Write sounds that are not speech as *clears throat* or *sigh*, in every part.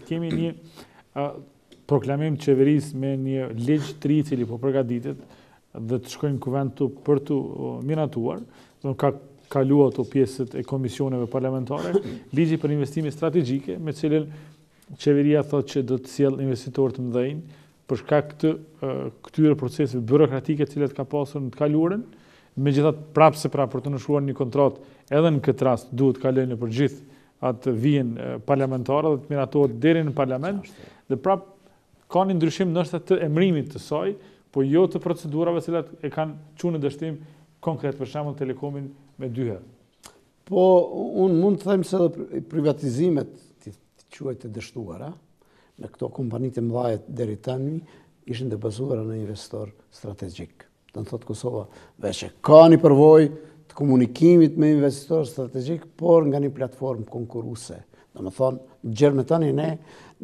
të kemi një proklamim qeveris me një legjë të ri cili po përgatitet dhe të shkojnë kuventu për të minatuar, dhe ka kaluat ato pjesët e komisioneve parlamentare, *clears throat* ligjë për investime strategjike, me cilën qeveria thot që do të cilë investitorë të mëdhenj për shkak të këtyre proceseve byrokratike të cilat ka pasur në të kaluarën, megjithatë prapse pra për të nënshkruar një kontratë edhe në këtë rast duhet të kalojnë për gjithë atë vijen parlamentarë dhe të miratohet deri në parlament. Dhe prap ka një ndryshim ndoshta të emrimit të saj, po jo të procedurave se lat e kanë qunë në dështim konkret për shembull Telekomin me dy Po un mund të them se edhe privatizimet ti quhet të dështuara në këto kompani të mëdha deri tani ishin të bazuara në investor strategjik. Do të thotë Kosova veç e ka një përvojë komunikimit me investitor strategjik, por nga një platformë konkuruse. Në më thonë, gjërë me tani ne,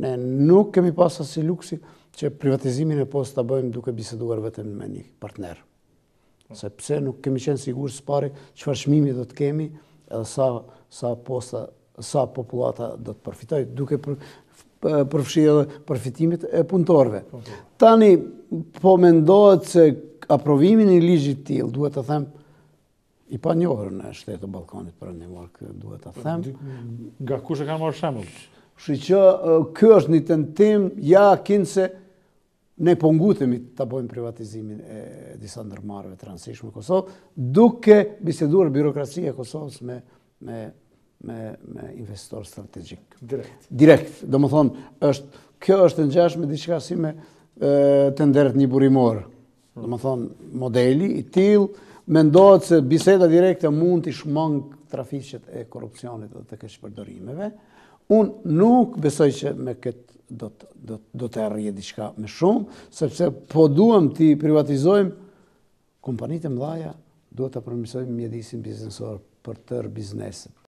ne nuk kemi pas si luksi që privatizimin e post të bëjmë duke biseduar vetëm me një partner. Sepse nuk kemi qenë sigur së pari që farshmimi do të kemi edhe sa, sa posta, sa populata do të përfitoj, duke përfshirë dhe përfitimit e punëtorve. Tani, po mendohet se aprovimin i ligjit t'il, duhet të themë, i pa njohër në shtetë të Balkanit për një marë duhet të them. Ga ku shë kanë marë shemëll? Shë që kjo është një të ja kinë se ne pëngutemi po të bojmë privatizimin e disa nërmarëve të rëndësishme Kosovë, duke biseduar birokracia e Kosovës me me investor strategik. Direkt. Direkt. Do më thonë, kjo është në gjash me diqka si me të ndërët një burimorë. Do më thonë, modeli, i tilë, mendohet se biseda direkte mund të shmang trafishet e korupcionit dhe të kështë përdorimeve. Unë nuk besoj që me këtë do të, do, të arrije diçka me shumë, sepse po duham të privatizojmë kompanitë mdhaja, duhet të përmisojmë mjedisin biznesor për tërë bizneset.